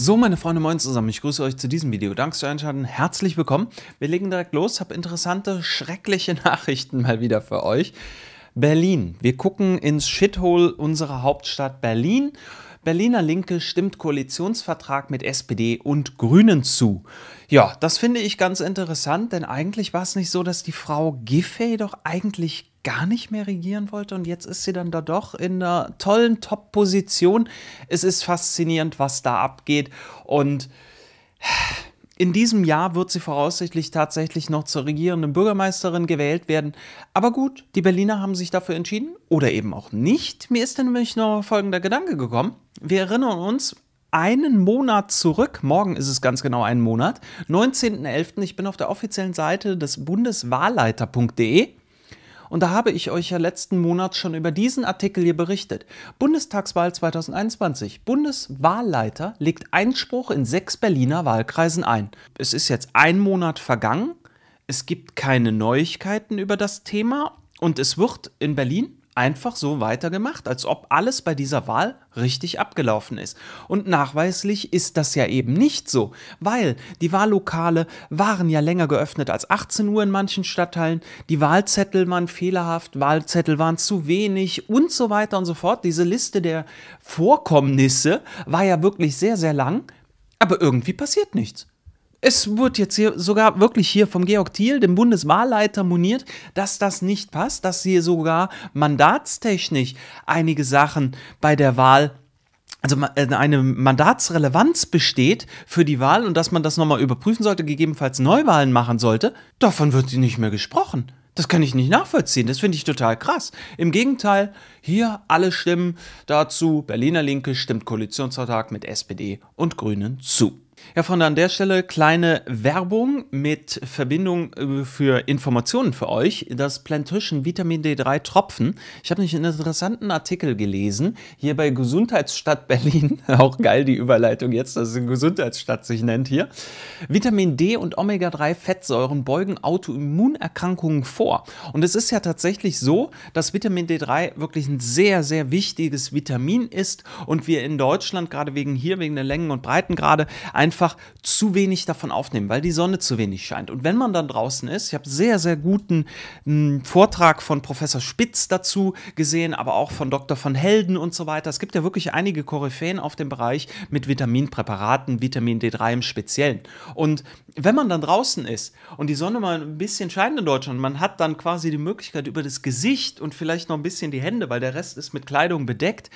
So, meine Freunde, moin zusammen. Ich grüße euch zu diesem Video. Danke fürs Einschalten. Herzlich willkommen. Wir legen direkt los. Hab interessante, schreckliche Nachrichten mal wieder für euch. Berlin. Wir gucken ins Shithole unserer Hauptstadt Berlin. Berliner Linke stimmt Koalitionsvertrag mit SPD und Grünen zu. Ja, das finde ich ganz interessant, denn eigentlich war es nicht so, dass die Frau Giffey doch eigentlich gar nicht mehr regieren wollte und jetzt ist sie dann da doch in einer tollen Top-Position. Es ist faszinierend, was da abgeht und in diesem Jahr wird sie voraussichtlich tatsächlich noch zur regierenden Bürgermeisterin gewählt werden. Aber gut, die Berliner haben sich dafür entschieden oder eben auch nicht. Mir ist dann nämlich noch folgender Gedanke gekommen. Wir erinnern uns einen Monat zurück. Morgen ist es ganz genau ein Monat. 19.11. Ich bin auf der offiziellen Seite des Bundeswahlleiter.de. Und da habe ich euch ja letzten Monat schon über diesen Artikel hier berichtet. Bundestagswahl 2021. Bundeswahlleiter legt Einspruch in sechs Berliner Wahlkreisen ein. Es ist jetzt ein Monat vergangen. Es gibt keine Neuigkeiten über das Thema. Und es wird in Berlin einfach so weitergemacht, als ob alles bei dieser Wahl richtig abgelaufen ist. Und nachweislich ist das ja eben nicht so, weil die Wahllokale waren ja länger geöffnet als 18 Uhr in manchen Stadtteilen, die Wahlzettel waren fehlerhaft, Wahlzettel waren zu wenig und so weiter und so fort. Diese Liste der Vorkommnisse war ja wirklich sehr, sehr lang, aber irgendwie passiert nichts es wird jetzt hier sogar wirklich hier vom Georg Thiel, dem Bundeswahlleiter, moniert, dass das nicht passt, dass hier sogar mandatstechnisch einige Sachen bei der Wahl also äh, eine Mandatsrelevanz besteht für die Wahl und dass man das nochmal überprüfen sollte, gegebenenfalls Neuwahlen machen sollte, davon wird nicht mehr gesprochen. Das kann ich nicht nachvollziehen. Das finde ich total krass. Im Gegenteil, hier alle stimmen dazu. Berliner Linke stimmt Koalitionsvertrag mit SPD und Grünen zu. Herr Fonda, an der Stelle kleine Werbung mit Verbindung äh, für Informationen für euch. Das Plantation Vitamin D3 Tropfen. Ich habe nämlich einen interessanten Artikel gelesen, hier bei Gesundheitsstadt Berlin. Auch geil die Überleitung jetzt, dass es eine Gesundheitsstadt sich nennt hier. Vitamin D und Omega-3-Fettsäuren beugen Autoimmunerkrankungen vor. Und es ist ja tatsächlich so, dass Vitamin D3 wirklich ein sehr, sehr wichtiges Vitamin ist und wir in Deutschland, gerade wegen hier, wegen der Längen- und Breitengrade, ein einfach zu wenig davon aufnehmen, weil die Sonne zu wenig scheint. Und wenn man dann draußen ist, ich habe sehr, sehr guten m, hm, Vortrag von Professor Spitz dazu gesehen, aber auch von Dr. von Helden und so weiter. Es gibt ja wirklich einige Koryphäen auf dem Bereich mit Vitaminpräparaten, Vitamin D3 im Speziellen. Und wenn man dann draußen ist und die Sonne mal ein bisschen scheint in Deutschland, man hat dann quasi die Möglichkeit über das Gesicht und vielleicht noch ein bisschen die Hände, weil der Rest ist mit Kleidung bedeckt,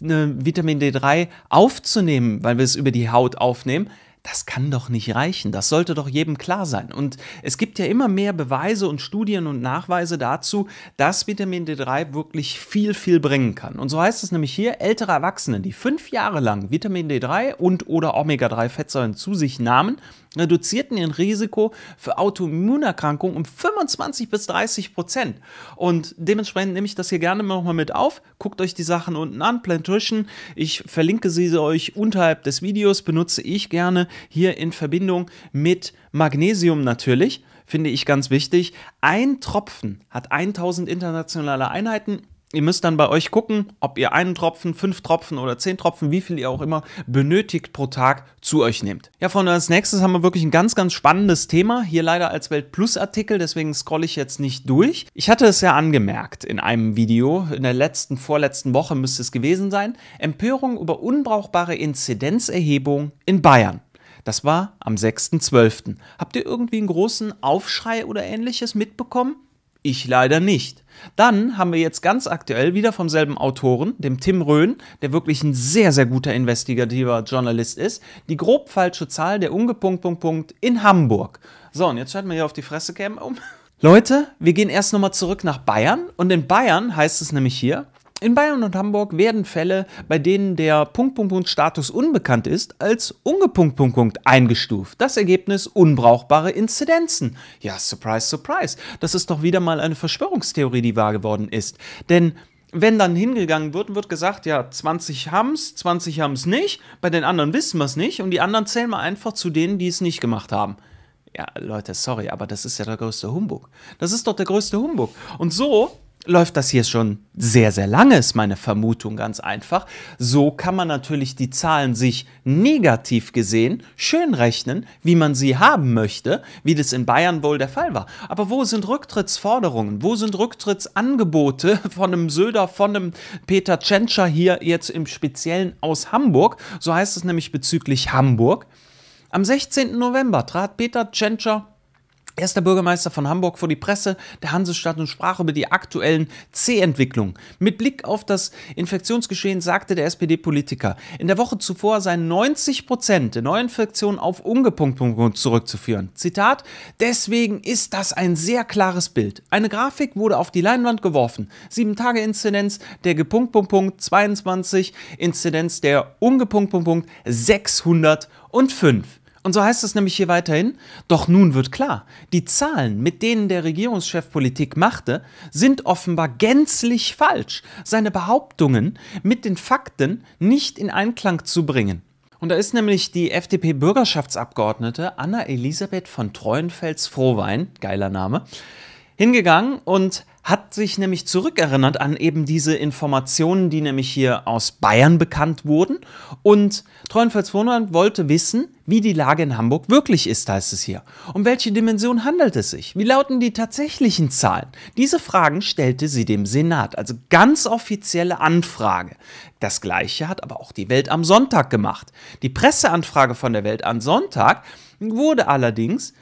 Vitamin D3 aufzunehmen, weil wir es über die Haut aufnehmen, das kann doch nicht reichen. Das sollte doch jedem klar sein. Und es gibt ja immer mehr Beweise und Studien und Nachweise dazu, dass Vitamin D3 wirklich viel, viel bringen kann. Und so heißt es nämlich hier, ältere Erwachsene, die fünf Jahre lang Vitamin D3 und oder Omega-3-Fettsäuren zu sich nahmen, reduzierten ihr Risiko für Autoimmunerkrankungen um 25 bis 30 Prozent. Und dementsprechend nehme ich das hier gerne nochmal mit auf. Guckt euch die Sachen unten an, Plantrition. Ich verlinke sie euch unterhalb des Videos, benutze ich gerne hier in Verbindung mit Magnesium natürlich, finde ich ganz wichtig. Ein Tropfen hat 1000 internationale Einheiten. Ihr müsst dann bei euch gucken, ob ihr einen Tropfen, fünf Tropfen oder zehn Tropfen, wie viel ihr auch immer benötigt pro Tag zu euch nehmt. Ja, Freunde, als nächstes haben wir wirklich ein ganz, ganz spannendes Thema. Hier leider als weltplus Artikel, deswegen scrolle ich jetzt nicht durch. Ich hatte es ja angemerkt in einem Video, in der letzten, vorletzten Woche müsste es gewesen sein. Empörung über unbrauchbare Inzidenzerhebung in Bayern. Das war am 6.12. Habt ihr irgendwie einen großen Aufschrei oder ähnliches mitbekommen? Ich leider nicht. Dann haben wir jetzt ganz aktuell wieder vom selben Autoren, dem Tim Röhn, der wirklich ein sehr, sehr guter investigativer Journalist ist, die grob falsche Zahl der ungepunkt in Hamburg. So, und jetzt schalten wir hier auf die Fresse Cam um. Leute, wir gehen erst nochmal zurück nach Bayern und in Bayern heißt es nämlich hier, in Bayern und Hamburg werden Fälle, bei denen der Punkt-Punkt-Punkt-Status unbekannt ist, als ungepunkt-Punkt-Punkt eingestuft. Das Ergebnis unbrauchbare Inzidenzen. Ja, surprise, surprise. Das ist doch wieder mal eine Verschwörungstheorie, die wahr geworden ist. Denn wenn dann hingegangen wird, wird gesagt, ja, 20 haben's, 20 haben's nicht, bei den anderen wissen wir's nicht und die anderen zählen wir einfach zu denen, die es nicht gemacht haben. Ja, Leute, sorry, aber das ist ja der größte Humbug. Das ist doch der größte Humbug. Und so läuft das hier schon sehr, sehr lange, ist meine Vermutung ganz einfach. So kann man natürlich die Zahlen sich negativ gesehen schön rechnen, wie man sie haben möchte, wie das in Bayern wohl der Fall war. Aber wo sind Rücktrittsforderungen? Wo sind Rücktrittsangebote von einem Söder, von einem Peter Tschentscher hier jetzt im Speziellen aus Hamburg? So heißt es nämlich bezüglich Hamburg. Am 16. November trat Peter Tschentscher Erster Bürgermeister von Hamburg vor die Presse der Hansestadt und sprach über die aktuellen C-Entwicklungen. Mit Blick auf das Infektionsgeschehen sagte der SPD-Politiker, in der Woche zuvor seien 90 Prozent der Neuinfektionen auf Ungepunktung zurückzuführen. Zitat, deswegen ist das ein sehr klares Bild. Eine Grafik wurde auf die Leinwand geworfen. 7-Tage-Inzidenz der Gepunktpunktpunkt 22, Inzidenz der ungepunkt, 605. Und so heißt es nämlich hier weiterhin, doch nun wird klar, die Zahlen, mit denen der Regierungschef Politik machte, sind offenbar gänzlich falsch, seine Behauptungen mit den Fakten nicht in Einklang zu bringen. Und da ist nämlich die FDP-Bürgerschaftsabgeordnete Anna Elisabeth von Treuenfels-Frohwein, geiler Name, hingegangen und hat sich nämlich zurückerinnert an eben diese Informationen, die nämlich hier aus Bayern bekannt wurden. Und Treuenfels-Wohnland wollte wissen, wie die Lage in Hamburg wirklich ist, heißt es hier. Um welche Dimension handelt es sich? Wie lauten die tatsächlichen Zahlen? Diese Fragen stellte sie dem Senat, also ganz offizielle Anfrage. Das gleiche hat aber auch die Welt am Sonntag gemacht. Die Presseanfrage von der Welt am Sonntag wurde allerdings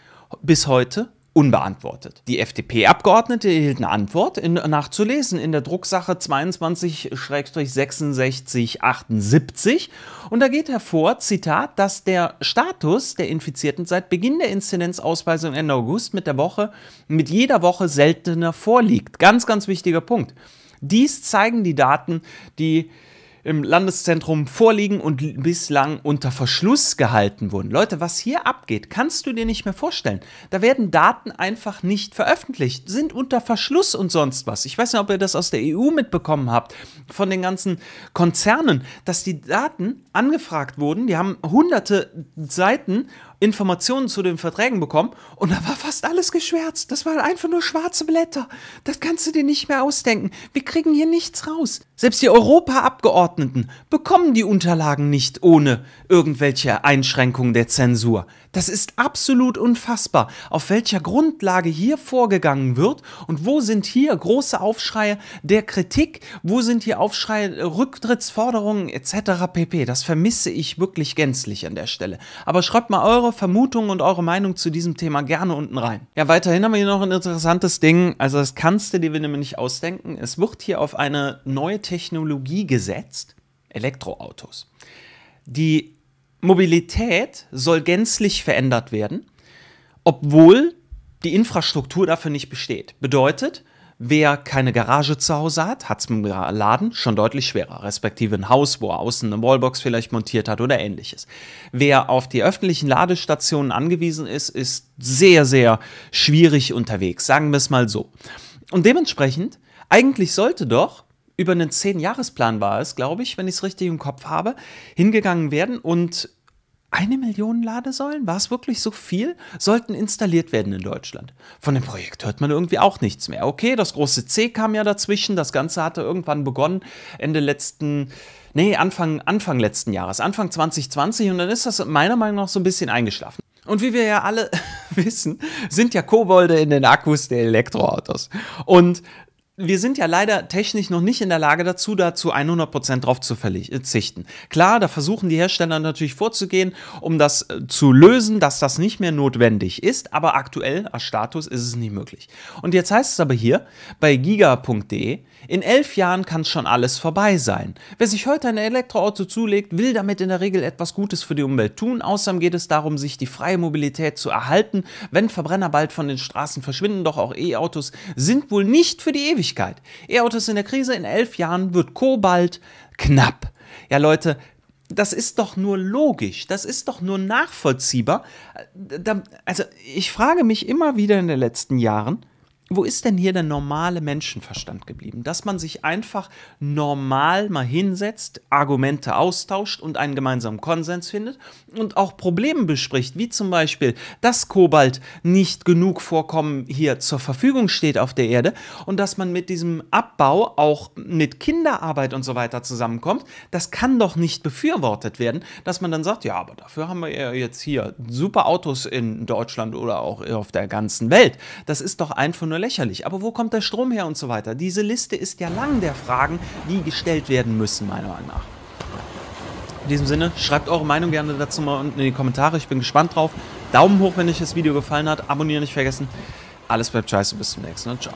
bis heute unbeantwortet. Die FDP-Abgeordnete erhielt eine Antwort in, nachzulesen in der Drucksache 22-6678 und da geht hervor, Zitat, dass der Status der Infizierten seit Beginn der Inzidenzausweisung Ende August mit der Woche, mit jeder Woche seltener vorliegt. Ganz, ganz wichtiger Punkt. Dies zeigen die Daten, die im Landeszentrum vorliegen und bislang unter Verschluss gehalten wurden. Leute, was hier abgeht, kannst du dir nicht mehr vorstellen. Da werden Daten einfach nicht veröffentlicht, sind unter Verschluss und sonst was. Ich weiß nicht, ob ihr das aus der EU mitbekommen habt, von den ganzen Konzernen, dass die Daten angefragt wurden. Die haben hunderte Seiten Informationen zu den Verträgen bekommen und da war fast alles geschwärzt. Das waren einfach nur schwarze Blätter. Das kannst du dir nicht mehr ausdenken. Wir kriegen hier nichts raus. Selbst die Europaabgeordneten bekommen die Unterlagen nicht ohne irgendwelche Einschränkungen der Zensur. Das ist absolut unfassbar, auf welcher Grundlage hier vorgegangen wird und wo sind hier große Aufschreie der Kritik, wo sind hier Aufschreie, Rücktrittsforderungen etc. pp. Das vermisse ich wirklich gänzlich an der Stelle. Aber schreibt mal eure Vermutungen und eure Meinung zu diesem Thema gerne unten rein. Ja, weiterhin haben wir hier noch ein interessantes Ding. Also das kannst du dir nämlich nicht ausdenken. Es wird hier auf eine neue Technologie gesetzt. Elektroautos. Die Mobilität soll gänzlich verändert werden, obwohl die Infrastruktur dafür nicht besteht. Bedeutet, Wer keine Garage zu Hause hat, hat es im Laden schon deutlich schwerer, respektive ein Haus, wo er außen eine Wallbox vielleicht montiert hat oder ähnliches. Wer auf die öffentlichen Ladestationen angewiesen ist, ist sehr, sehr schwierig unterwegs, sagen wir es mal so. Und dementsprechend, eigentlich sollte doch über einen Zehn-Jahresplan war es, glaube ich, wenn ich es richtig im Kopf habe, hingegangen werden und eine Million Ladesäulen? War es wirklich so viel? Sollten installiert werden in Deutschland. Von dem Projekt hört man irgendwie auch nichts mehr. Okay, das große C kam ja dazwischen. Das Ganze hatte irgendwann begonnen, Ende letzten, nee, Anfang, Anfang letzten Jahres, Anfang 2020. Und dann ist das meiner Meinung nach so ein bisschen eingeschlafen. Und wie wir ja alle wissen, sind ja Kobolde in den Akkus der Elektroautos. Und wir sind ja leider technisch noch nicht in der Lage dazu, da zu 100% drauf zu verzichten. Äh, Klar, da versuchen die Hersteller natürlich vorzugehen, um das äh, zu lösen, dass das nicht mehr notwendig ist, aber aktuell als Status ist es nicht möglich. Und jetzt heißt es aber hier bei giga.de, in elf Jahren kann schon alles vorbei sein. Wer sich heute ein Elektroauto zulegt, will damit in der Regel etwas Gutes für die Umwelt tun. Außerdem geht es darum, sich die freie Mobilität zu erhalten. Wenn Verbrenner bald von den Straßen verschwinden, doch auch E-Autos sind wohl nicht für die Ewigkeit Möglichkeit. E-Autos in der Krise, in elf Jahren wird Kobalt knapp. Ja, Leute, das ist doch nur logisch, das ist doch nur nachvollziehbar. Äh, also ich frage mich immer wieder in den letzten Jahren, wo ist denn hier der normale Menschenverstand geblieben? Dass man sich einfach normal mal hinsetzt, Argumente austauscht und einen gemeinsamen Konsens findet und auch Probleme bespricht, wie zum Beispiel, dass Kobalt nicht genug Vorkommen hier zur Verfügung steht auf der Erde und dass man mit diesem Abbau auch mit Kinderarbeit und so weiter zusammenkommt. Das kann doch nicht befürwortet werden, dass man dann sagt, ja, aber dafür haben wir ja jetzt hier super Autos in Deutschland oder auch auf der ganzen Welt. Das ist doch einfach nur nur lächerlich. Aber wo kommt der Strom her und so weiter? Diese Liste ist ja lang der Fragen, die gestellt werden müssen, meiner Meinung nach. In diesem Sinne, schreibt eure Meinung gerne dazu mal unten in die Kommentare. Ich bin gespannt drauf. Daumen hoch, wenn euch das Video gefallen hat. Abonnieren nicht vergessen. Alles bleibt scheiße. Bis zum nächsten Mal. Ciao.